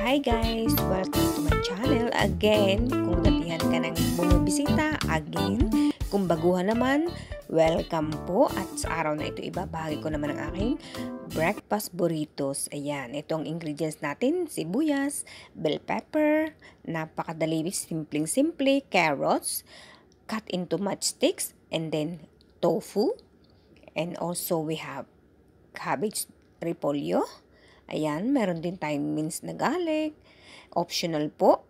Hi guys! Welcome to my channel again. Kung natihan ka ng bumibisita, again. Kung baguhan naman, welcome po. At sa araw na ito, ibabahagi ko naman ang aking breakfast burritos. Ayan, ito ang ingredients natin. Sibuyas, bell pepper, napakadali, simpleng-simple, carrots, cut into matchsticks, and then tofu. And also we have cabbage repolyo Ayan, meron din tayong minced na garlic. Optional po.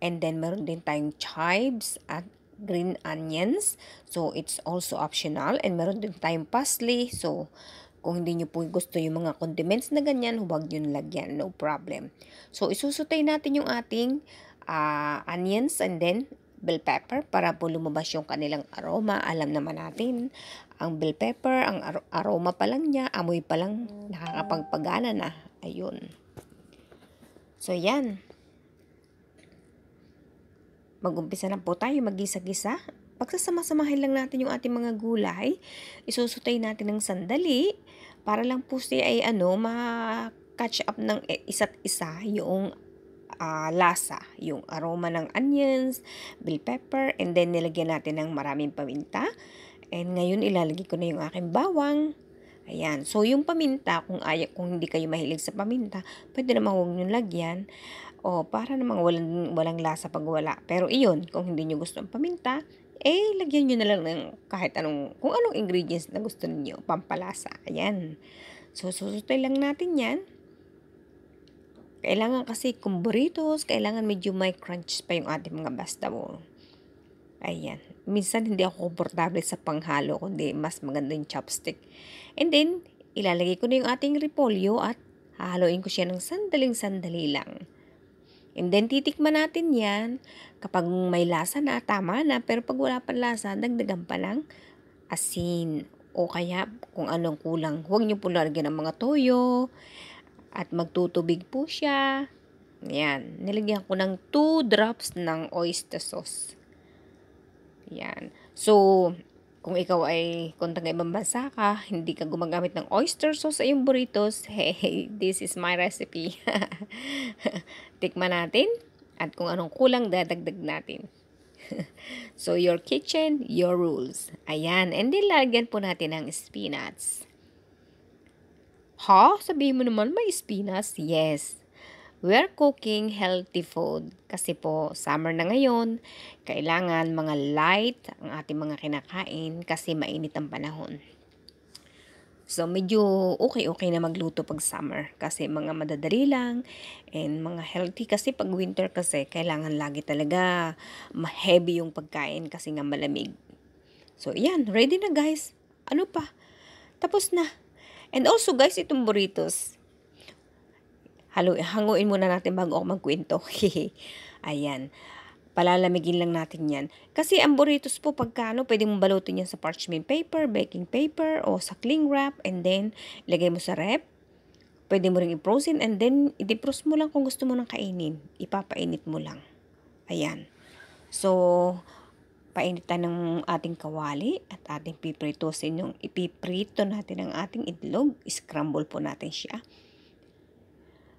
And then, meron din tayong chives at green onions. So, it's also optional. And meron din tayong parsley. So, kung hindi nyo po gusto yung mga condiments na ganyan, huwag yun lagyan. No problem. So, isusutay natin yung ating uh, onions and then bell pepper para po lumabas yung kanilang aroma. Alam naman natin, ang bell pepper, ang ar aroma pa lang niya, amoy pa lang nakakapagpagana na. Ayun. So, yan. Mag-umpisa na po tayo mag-gisa-gisa. Pagsasama-samahin lang natin yung ating mga gulay. Isusutay natin ng sandali para lang po siya ay ano, ma-catch up ng e, isa't isa yung uh, lasa, yung aroma ng onions, bell pepper, and then nilagyan natin ng maraming paminta. And ngayon ilalagay ko na yung aking bawang. Ayan. So, yung paminta, kung, ay, kung hindi kayo mahilig sa paminta, pwede naman huwag nyo lagyan. O, para namang walang, walang lasa pag wala. Pero, iyon, kung hindi nyo gusto ang paminta, eh, lagyan nyo na lang ng kahit anong, kung anong ingredients na gusto niyo pampalasa. Ayan. So, susutay lang natin yan. Kailangan kasi kung burritos, kailangan medyo may crunch pa yung ating mga basta mo. Ayan minsan hindi ako komportable sa panghalo, kundi mas maganda yung chopstick. And then, ilalagay ko na yung ating repolyo at hahaluin ko siya ng sandaling-sandali lang. And then, titikman natin yan. Kapag may lasa na, tama na. Pero pag wala pa lasa, dagdagan pa ng asin. O kaya, kung anong kulang, huwag niyo po lalagyan ng mga toyo. At magtutubig po siya. Yan. Nilagyan ko ng 2 drops ng oyster sauce. Yan. So, kung ikaw ay kung taga ibang bansa ka, hindi ka gumagamit ng oyster sauce sa iyong burritos, hey, this is my recipe. Tikman natin at kung anong kulang dadagdag natin. so, your kitchen, your rules. Ayan. And then, lalagyan po natin ng spinach. Ha? Sabihin mo naman, may spinach? Yes we are cooking healthy food. Kasi po, summer na ngayon, kailangan mga light ang ating mga kinakain kasi mainit ang panahon. So, medyo okay-okay na magluto pag summer kasi mga madadali lang and mga healthy kasi pag winter kasi kailangan lagi talaga ma-heavy yung pagkain kasi nga malamig. So, yan. Ready na guys. Ano pa? Tapos na. And also guys, itong burritos halo, hanguin muna natin bago ako magkwento. Ayan. Palalamigin lang natin yan. Kasi ang burritos po pagkano, pwede mong balutin yan sa parchment paper, baking paper, o sa cling wrap, and then ilagay mo sa rep. Pwede mo rin i prosin and then i-defrost mo lang kung gusto mo nang kainin. Ipapainit mo lang. Ayan. So, painitan ng ating kawali at ating pipritosin yung ipiprito natin ang ating itlog. Scramble po natin siya.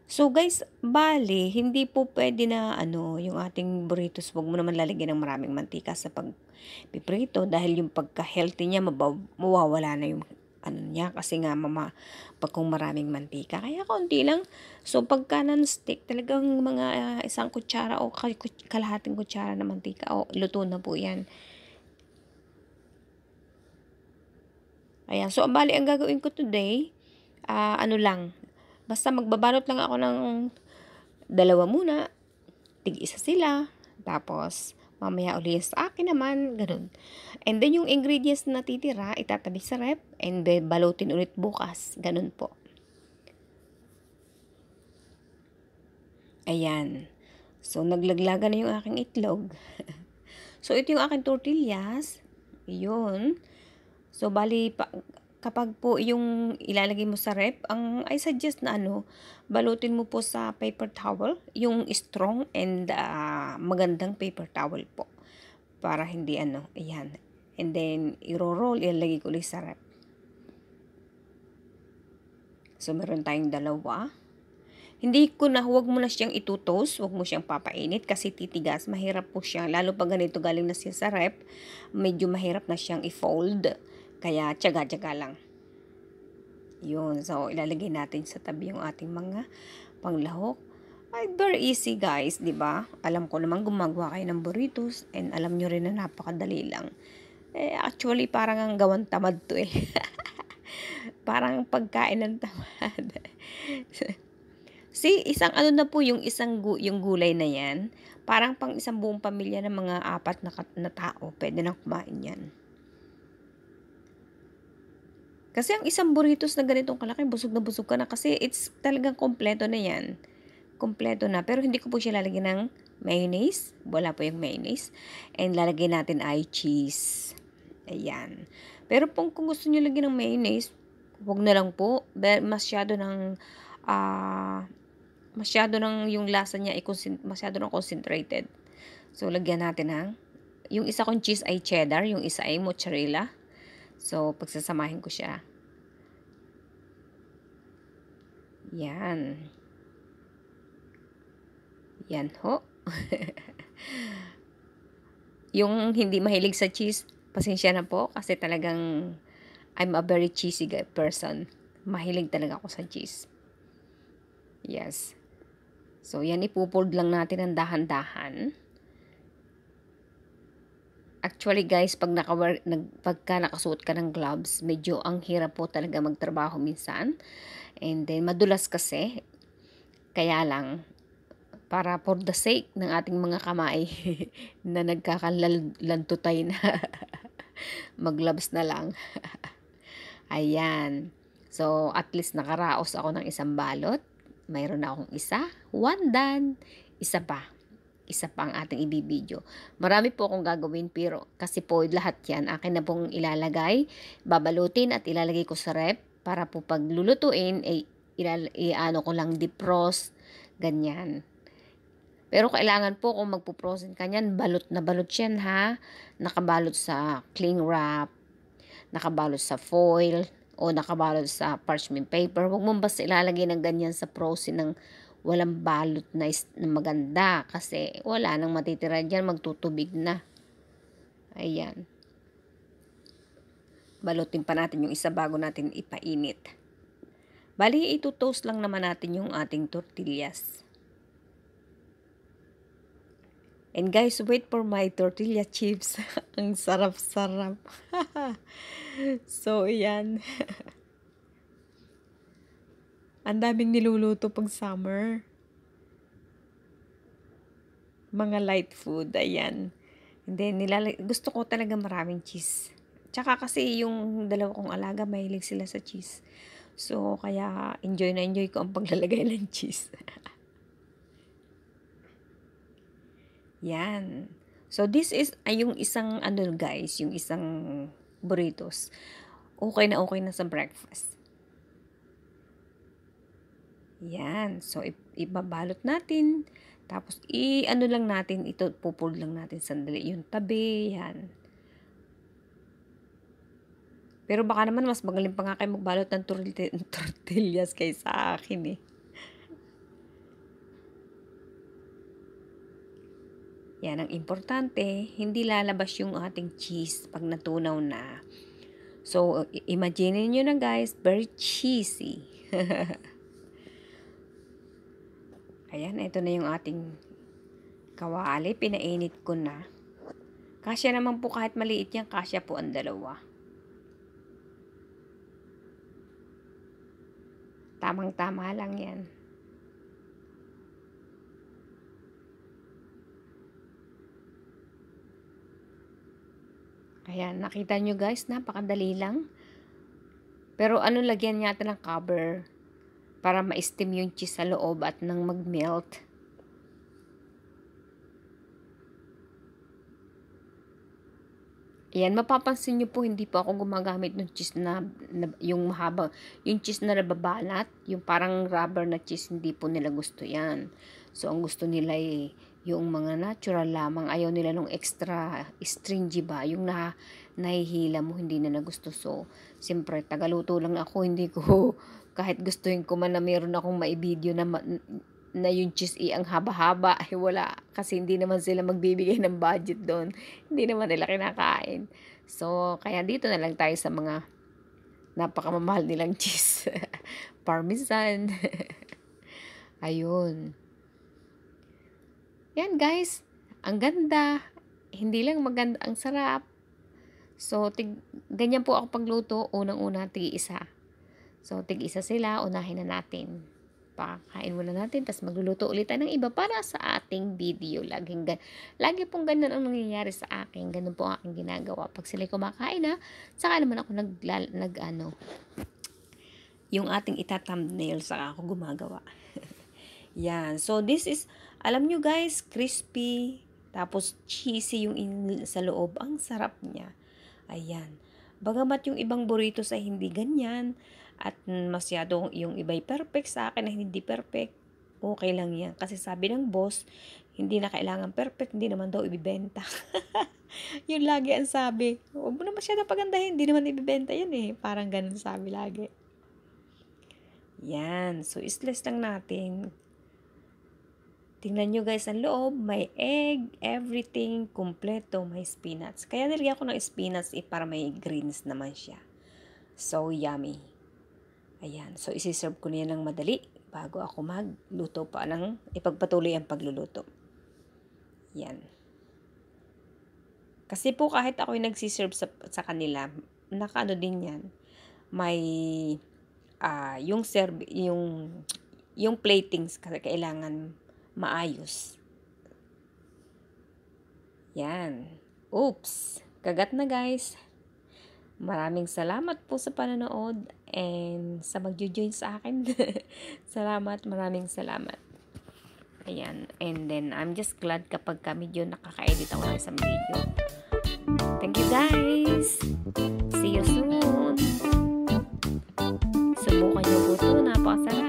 So guys, bali, hindi po pwede na ano, yung ating burritos, wag mo naman lalagyan ng maraming mantika sa pagpiprito dahil yung pagka-healthy niya, mabaw, mawawala na yung ano niya kasi nga mama pag kung maraming mantika kaya konti lang so pagka non-stick talagang mga uh, isang kutsara o kalahating kutsara na mantika o luto na po yan ayan so ang bali ang gagawin ko today uh, ano lang Basta magbabalot lang ako ng dalawa muna. Tig-isa sila. Tapos, mamaya uli sa akin naman, ganun. And then yung ingredients na titira, itatabi sa rep, and then balutin ulit bukas, ganun po. Ayan. So, naglaglaga na yung aking itlog. so, ito yung aking tortillas. Yun. So, bali, pa, kapag po yung ilalagay mo sa rep, ang I suggest na ano, balutin mo po sa paper towel, yung strong and uh, magandang paper towel po. Para hindi ano, ayan. And then, iro-roll, ilalagay ko ulit sa rep. So, meron tayong dalawa. Hindi ko na, huwag mo na siyang itutos, huwag mo siyang papainit kasi titigas, mahirap po siya. Lalo pag ganito galing na siya sa rep, medyo mahirap na siyang i-fold. Kaya tsaga-tsaga lang. Yun. So, ilalagay natin sa tabi yung ating mga panglahok. Ay, very easy guys, di ba? Alam ko naman gumagawa kayo ng burritos and alam nyo rin na napakadali lang. Eh, actually, parang ang gawan tamad to eh. parang pagkain ng tamad. See, isang ano na po yung isang gu- yung gulay na yan. Parang pang isang buong pamilya ng mga apat na, na tao, pwede na kumain yan. Kasi ang isang burritos na ganitong kalaki, busog na busog ka na kasi it's talagang kompleto na yan. Kompleto na. Pero hindi ko po siya lalagyan ng mayonnaise. Wala po yung mayonnaise. And lalagyan natin ay cheese. Ayan. Pero pong kung gusto niyo lagyan ng mayonnaise, wag na lang po. Masyado ng uh, masyado ng yung lasa niya ay masyado ng concentrated. So lagyan natin ng yung isa kong cheese ay cheddar, yung isa ay mozzarella So, pagsasamahin ko siya. Yan. Yan ho. yung hindi mahilig sa cheese, pasensya na po kasi talagang I'm a very cheesy person. Mahilig talaga ako sa cheese. Yes. So, yan ipupold lang natin ang dahan-dahan. Actually guys, pag naka nag, pagka nakasuot ka ng gloves, medyo ang hirap po talaga magtrabaho minsan. And then madulas kasi. Kaya lang para for the sake ng ating mga kamay na nagkakalantutay na maglabs na lang. Ayan. So, at least nakaraos ako ng isang balot. Mayroon na akong isa. One done. Isa pa isa pa ang ating ibibideo. Marami po akong gagawin pero kasi po lahat yan akin na pong ilalagay, babalutin at ilalagay ko sa rep para po pag lulutuin, eh, ilal, eh, ano ko lang defrost, ganyan. Pero kailangan po kung magpuprosin ka niyan, balot na balot yan ha. Nakabalot sa cling wrap, nakabalot sa foil, o nakabalot sa parchment paper. Huwag mong basta ilalagay ng ganyan sa prosin ng walang balot na, na maganda kasi wala nang matitira dyan, magtutubig na. Ayan. Balutin pa natin yung isa bago natin ipainit. Bali, ito toast lang naman natin yung ating tortillas. And guys, wait for my tortilla chips. Ang sarap-sarap. so, yan. Ang daming niluluto pag summer. Mga light food, ayan. And then, nilala- gusto ko talaga maraming cheese. Tsaka kasi yung dalawa kong alaga, mahilig sila sa cheese. So, kaya enjoy na enjoy ko ang paglalagay ng cheese. Yan. So, this is ay yung isang ano guys, yung isang burritos. Okay na okay na sa breakfast. Yan. So, ibabalot natin. Tapos, i-ano lang natin, ito, pupull lang natin sandali. Yung tabi, yan. Pero baka naman, mas magaling pa nga kayo magbalot ng tortillas kaysa akin eh. Yan ang importante, hindi lalabas yung ating cheese pag natunaw na. So, imagine niyo na guys, very cheesy. Ayan, ito na yung ating kawali. Pinainit ko na. Kasya naman po kahit maliit yan, kasya po ang dalawa. Tamang-tama lang yan. Ayan, nakita nyo guys, napakadali lang. Pero ano lagyan niya natin ng cover? para ma-steam yung cheese sa loob at nang mag-melt. Ayan, mapapansin nyo po, hindi po ako gumagamit ng cheese na, na yung mahaba, yung cheese na nababalat, yung parang rubber na cheese, hindi po nila gusto yan. So, ang gusto nila ay yung mga natural lamang, ayaw nila nung extra stringy ba, yung na, nahihila mo, hindi nila gusto. So, siyempre, tagaluto lang ako, hindi ko kahit gustuhin ko man na mayroon akong maibidyo na, ma- na yung cheese ang haba-haba, ay wala. Kasi hindi naman sila magbibigay ng budget doon. Hindi naman nila kinakain. So, kaya dito na lang tayo sa mga napakamamahal nilang cheese. Parmesan. Ayun. Yan guys. Ang ganda. Hindi lang maganda, ang sarap. So, tig- ganyan po ako pagluto. Unang-una, tig-isa So, tig-isa sila, unahin na natin. Pakakain muna natin, tapos magluluto ulit tayo ng iba para sa ating video. Laging gan Lagi pong ganun ang nangyayari sa akin. Ganun po ang aking ginagawa. Pag sila kumakain na, saka naman ako nag, nag ano, yung ating ita-thumbnail saka ako gumagawa. Yan. So, this is, alam nyo guys, crispy, tapos cheesy yung in, sa loob. Ang sarap niya. Ayan. Bagamat yung ibang burritos ay hindi ganyan, at masyado yung iba'y perfect sa akin na hindi perfect, okay lang yan. Kasi sabi ng boss, hindi na kailangan perfect, hindi naman daw ibibenta. yun lagi ang sabi. Huwag mo na masyado pagandahin, hindi naman ibibenta yan eh. Parang ganun sabi lagi. Yan. So, isless lang natin. Tingnan nyo guys ang loob. May egg, everything, kumpleto. May spinach. Kaya nilagyan ko ng spinach eh, para may greens naman siya. So, yummy. Ayan. So, isiserve ko na yan ng madali bago ako magluto pa ng ipagpatuloy ang pagluluto. Yan. Kasi po kahit ako yung nagsiserve sa, sa kanila, nakaano din yan, may uh, yung serve, yung yung platings kasi kailangan maayos. Yan. Oops. Kagat na guys. Maraming salamat po sa panonood and sa magjo-join sa akin. salamat, maraming salamat. Ayan, and then I'm just glad kapag kami yun nakaka-edit ako ng isang video. Thank you guys! See you soon! Subukan nyo po ito, napakasarap!